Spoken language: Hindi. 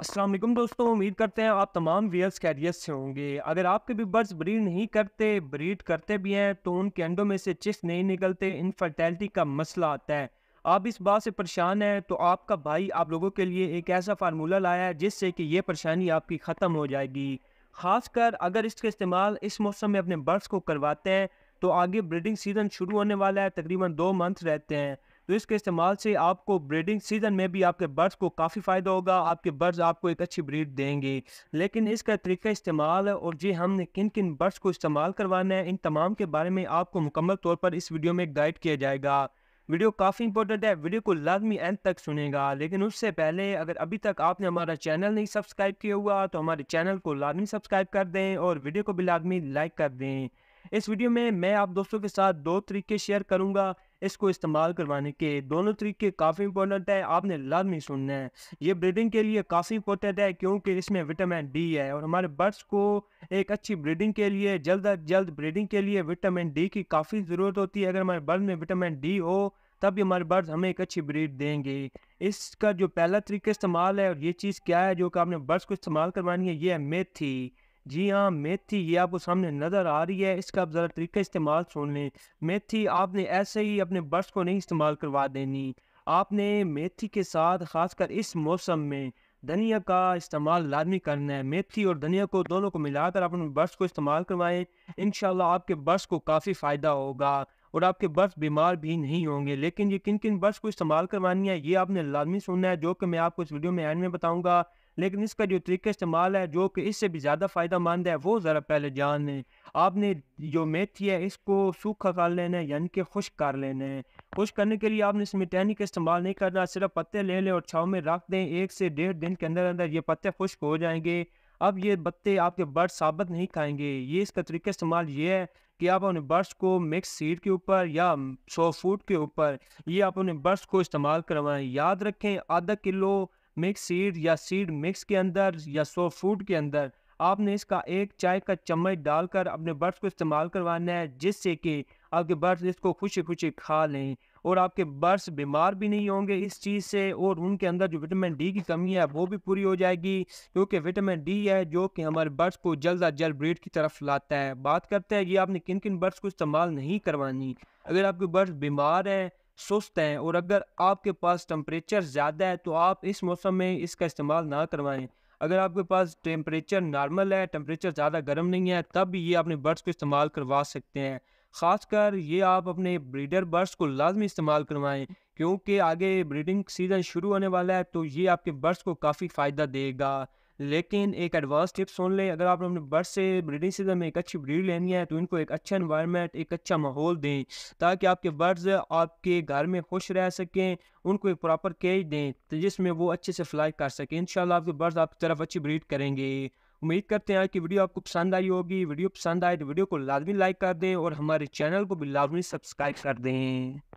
असलम दोस्तों उम्मीद करते हैं आप तमाम वियर्स कैरियर्स से होंगे अगर आपके भी बर्ड्स ब्रीड नहीं करते ब्रीड करते भी हैं तो उनके अंडों में से चिस्ट नहीं निकलते इनफर्टैलिटी का मसला आता है आप इस बात से परेशान हैं तो आपका भाई आप लोगों के लिए एक ऐसा फार्मूला लाया है जिससे कि ये परेशानी आपकी ख़त्म हो जाएगी ख़ासकर अगर इसका इस्तेमाल इस मौसम में अपने बर्ड्स को करवाते हैं तो आगे ब्रीडिंग सीज़न शुरू होने वाला है तकरीबन दो मंथ रहते हैं तो इसके इस्तेमाल से आपको ब्रीडिंग सीजन में भी आपके बर्ड्स को काफ़ी फ़ायदा होगा आपके बर्ड्स आपको एक अच्छी ब्रीड देंगे लेकिन इसका तरीका इस्तेमाल और जी हमने किन किन बर्ड्स को इस्तेमाल करवाना है इन तमाम के बारे में आपको मुकम्मल तौर पर इस वीडियो में गाइड किया जाएगा वीडियो काफ़ी इंपॉर्टेंट है वीडियो को लाजमी एंड तक सुनेगा लेकिन उससे पहले अगर अभी तक आपने हमारा चैनल नहीं सब्सक्राइब किया हुआ तो हमारे चैनल को लाजमी सब्सक्राइब कर दें और वीडियो को भी लाजमी लाइक कर दें इस वीडियो में मैं आप दोस्तों के साथ दो तरीके शेयर करूंगा इसको इस्तेमाल करवाने के दोनों तरीके काफ़ी इंपॉर्टेंट है आपने लाजमी सुनना है ये ब्रीडिंग के लिए काफ़ी इंपॉर्टेंट है क्योंकि इसमें विटामिन डी है और हमारे बर्ड्स को एक अच्छी ब्रीडिंग के लिए जल्द अज जल्द ब्रीडिंग के लिए विटामिन डी की काफ़ी ज़रूरत होती है अगर हमारे बर्ड में विटामिन डी हो तब भी हमारे बर्ड्स हमें एक अच्छी ब्रीड देंगे इसका जो पहला तरीका इस्तेमाल है और ये चीज़ क्या है जो कि आपने बर्ड्स को इस्तेमाल करवानी है ये है मेथी जी हाँ मेथी ये आपको सामने नज़र आ रही है इसका आप ज़रा तरीका इस्तेमाल सुन लें मेथी आपने ऐसे ही अपने बर्ड्स को नहीं इस्तेमाल करवा देनी आपने मेथी के साथ खासकर इस मौसम में धनिया का इस्तेमाल लाजमी करना है मेथी और धनिया को दोनों को मिलाकर अपने बर्ड्स को इस्तेमाल करवाएं इन आपके बर्ड्स को काफ़ी फ़ायदा होगा और आपके बर्ड्स बीमार भी नहीं होंगे लेकिन ये किन किन बर्ड्स को इस्तेमाल करवानी है ये आपने लाजमी सुनना है जो कि मैं आपको इस वीडियो में एंड में बताऊँगा लेकिन इसका जो तरीक़ा इस्तेमाल है जो कि इससे भी ज़्यादा फ़ायदा मंद है वो ज़रा पहले जान लें आपने जो मेथी है इसको सूखा कर लेना है यानी कि खुश कर लेना है खुश करने के लिए आपने इसमें का इस्तेमाल नहीं करना सिर्फ पत्ते ले लें और छाव में रख दें एक से डेढ़ दिन के अंदर अंदर ये पत्ते खुश्क हो जाएंगे अब ये पत्ते आपके बर्ड साबित नहीं खाएंगे ये इसका तरीका इस्तेमाल ये है कि आप अपने बर्ड्स को मिक्स सीड के ऊपर या सौ फूट के ऊपर ये आप अपने बर्ड्स को इस्तेमाल करवाएं याद रखें आधा किलो मिक्स सीड या सीड मिक्स के अंदर या सो फूड के अंदर आपने इसका एक चाय का चम्मच डालकर अपने बर्ड्स को इस्तेमाल करवाना है जिससे कि आपके बर्ड्स इसको खुशी खुशी खा लें और आपके बर्ड्स बीमार भी नहीं होंगे इस चीज़ से और उनके अंदर जो विटामिन डी की कमी है वो भी पूरी हो जाएगी क्योंकि विटामिन डी है जो कि हमारे बर्ड्स को जल्द अज जल्द ब्रीड की तरफ लाता है बात करते हैं ये आपने किन किन बर्ड्स को इस्तेमाल नहीं करवानी अगर आपके बर्ड्स बीमार हैं सुस्त हैं और अगर आपके पास टम्परेचर ज़्यादा है तो आप इस मौसम में इसका इस्तेमाल ना करवाएं अगर आपके पास टेम्परेचर नॉर्मल है टेम्परेचर ज़्यादा गर्म नहीं है तब ये अपने बर्ड्स को इस्तेमाल करवा सकते हैं ख़ासकर ये आप अपने ब्रीडर बर्ड्स को लाजमी इस्तेमाल करवाएं क्योंकि आगे ब्रीडिंग सीज़न शुरू होने वाला है तो ये आपके बर्ड्स को काफ़ी फ़ायदा देगा लेकिन एक एडवांस टिप सुन लें अगर आप अपने बर्ड से ब्रीडिंग सीजन में एक अच्छी ब्रीड लेनी है तो इनको एक अच्छा इन्वायरमेंट एक अच्छा माहौल दें ताकि आपके बर्ड्स आपके घर में खुश रह सकें उनको एक प्रॉपर केज दें तो जिसमें वो अच्छे से फ्लाई कर सकें इन आपके बर्ड्स आपकी तरफ अच्छी ब्रीड करेंगे उम्मीद करते हैं कि वीडियो आपको पसंद आई होगी वीडियो पसंद आए तो वीडियो को लाजमी लाइक कर दें और हमारे चैनल को भी लाजमी सब्सक्राइब कर दें